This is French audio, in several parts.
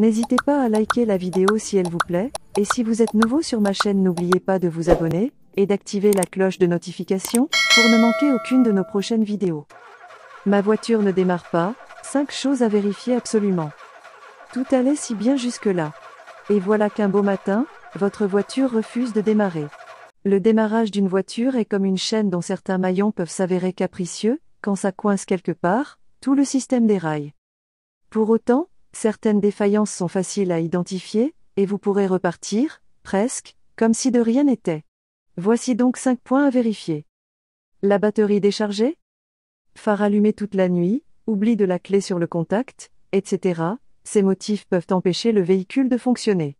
N'hésitez pas à liker la vidéo si elle vous plaît, et si vous êtes nouveau sur ma chaîne n'oubliez pas de vous abonner, et d'activer la cloche de notification, pour ne manquer aucune de nos prochaines vidéos. Ma voiture ne démarre pas, 5 choses à vérifier absolument. Tout allait si bien jusque-là. Et voilà qu'un beau matin, votre voiture refuse de démarrer. Le démarrage d'une voiture est comme une chaîne dont certains maillons peuvent s'avérer capricieux, quand ça coince quelque part, tout le système déraille. Pour autant, Certaines défaillances sont faciles à identifier, et vous pourrez repartir, presque, comme si de rien n'était. Voici donc 5 points à vérifier. La batterie déchargée Phare allumé toute la nuit, oubli de la clé sur le contact, etc. Ces motifs peuvent empêcher le véhicule de fonctionner.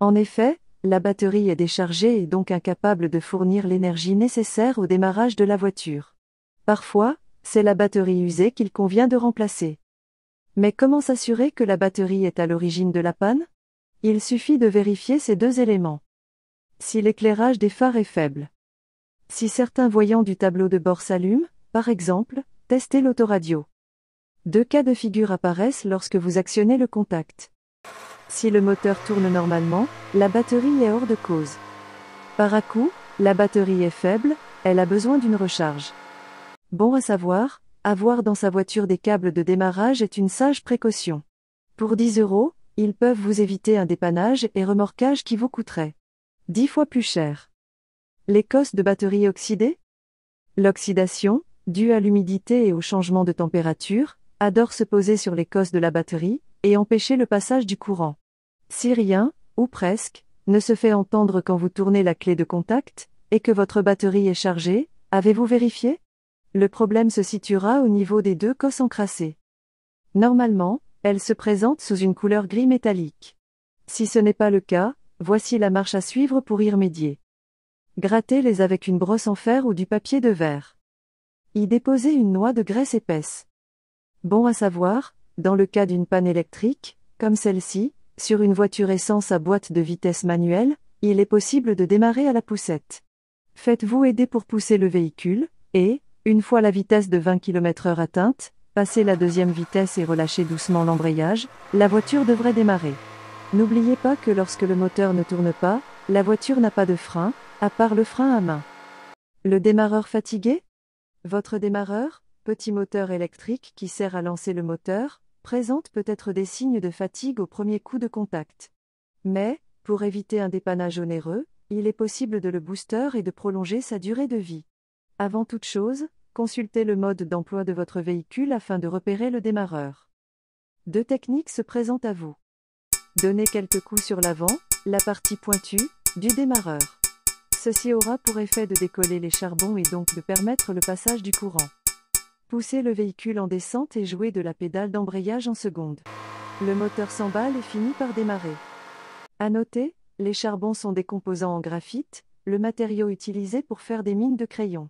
En effet, la batterie est déchargée et donc incapable de fournir l'énergie nécessaire au démarrage de la voiture. Parfois, c'est la batterie usée qu'il convient de remplacer. Mais comment s'assurer que la batterie est à l'origine de la panne Il suffit de vérifier ces deux éléments. Si l'éclairage des phares est faible. Si certains voyants du tableau de bord s'allument, par exemple, testez l'autoradio. Deux cas de figure apparaissent lorsque vous actionnez le contact. Si le moteur tourne normalement, la batterie est hors de cause. Par à coup, la batterie est faible, elle a besoin d'une recharge. Bon à savoir, avoir dans sa voiture des câbles de démarrage est une sage précaution. Pour 10 euros, ils peuvent vous éviter un dépannage et remorquage qui vous coûterait 10 fois plus cher. Les L'écosse de batterie oxydées L'oxydation, due à l'humidité et au changement de température, adore se poser sur les l'écosse de la batterie et empêcher le passage du courant. Si rien, ou presque, ne se fait entendre quand vous tournez la clé de contact et que votre batterie est chargée, avez-vous vérifié le problème se situera au niveau des deux cosses encrassées. Normalement, elles se présentent sous une couleur gris métallique. Si ce n'est pas le cas, voici la marche à suivre pour y remédier. Grattez-les avec une brosse en fer ou du papier de verre. Y déposez une noix de graisse épaisse. Bon à savoir, dans le cas d'une panne électrique, comme celle-ci, sur une voiture essence à boîte de vitesse manuelle, il est possible de démarrer à la poussette. Faites-vous aider pour pousser le véhicule, et, une fois la vitesse de 20 km/h atteinte, passez la deuxième vitesse et relâchez doucement l'embrayage, la voiture devrait démarrer. N'oubliez pas que lorsque le moteur ne tourne pas, la voiture n'a pas de frein, à part le frein à main. Le démarreur fatigué Votre démarreur, petit moteur électrique qui sert à lancer le moteur, présente peut-être des signes de fatigue au premier coup de contact. Mais, pour éviter un dépannage onéreux, il est possible de le booster et de prolonger sa durée de vie. Avant toute chose, consultez le mode d'emploi de votre véhicule afin de repérer le démarreur. Deux techniques se présentent à vous. Donnez quelques coups sur l'avant, la partie pointue, du démarreur. Ceci aura pour effet de décoller les charbons et donc de permettre le passage du courant. Poussez le véhicule en descente et jouez de la pédale d'embrayage en seconde. Le moteur s'emballe et finit par démarrer. À noter, les charbons sont des composants en graphite, le matériau utilisé pour faire des mines de crayon.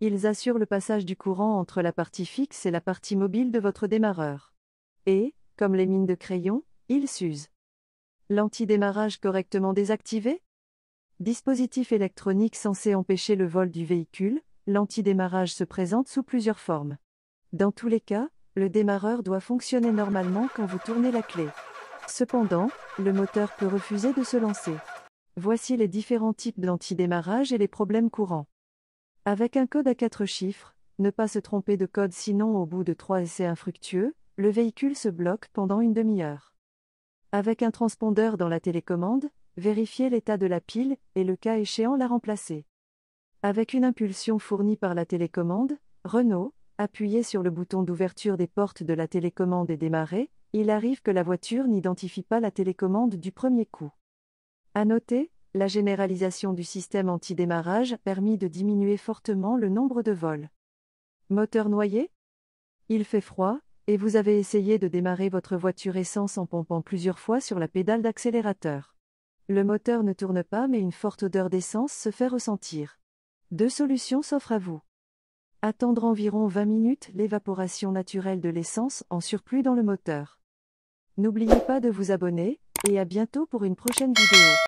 Ils assurent le passage du courant entre la partie fixe et la partie mobile de votre démarreur. Et, comme les mines de crayon, ils s'usent. L'antidémarrage correctement désactivé Dispositif électronique censé empêcher le vol du véhicule, l'antidémarrage se présente sous plusieurs formes. Dans tous les cas, le démarreur doit fonctionner normalement quand vous tournez la clé. Cependant, le moteur peut refuser de se lancer. Voici les différents types d'antidémarrage et les problèmes courants. Avec un code à quatre chiffres, ne pas se tromper de code sinon au bout de trois essais infructueux, le véhicule se bloque pendant une demi-heure. Avec un transpondeur dans la télécommande, vérifiez l'état de la pile et le cas échéant la remplacer. Avec une impulsion fournie par la télécommande, Renault, appuyez sur le bouton d'ouverture des portes de la télécommande et démarrez, il arrive que la voiture n'identifie pas la télécommande du premier coup. A noter, la généralisation du système anti-démarrage a permis de diminuer fortement le nombre de vols. Moteur noyé Il fait froid, et vous avez essayé de démarrer votre voiture essence en pompant plusieurs fois sur la pédale d'accélérateur. Le moteur ne tourne pas mais une forte odeur d'essence se fait ressentir. Deux solutions s'offrent à vous. Attendre environ 20 minutes l'évaporation naturelle de l'essence en surplus dans le moteur. N'oubliez pas de vous abonner, et à bientôt pour une prochaine vidéo.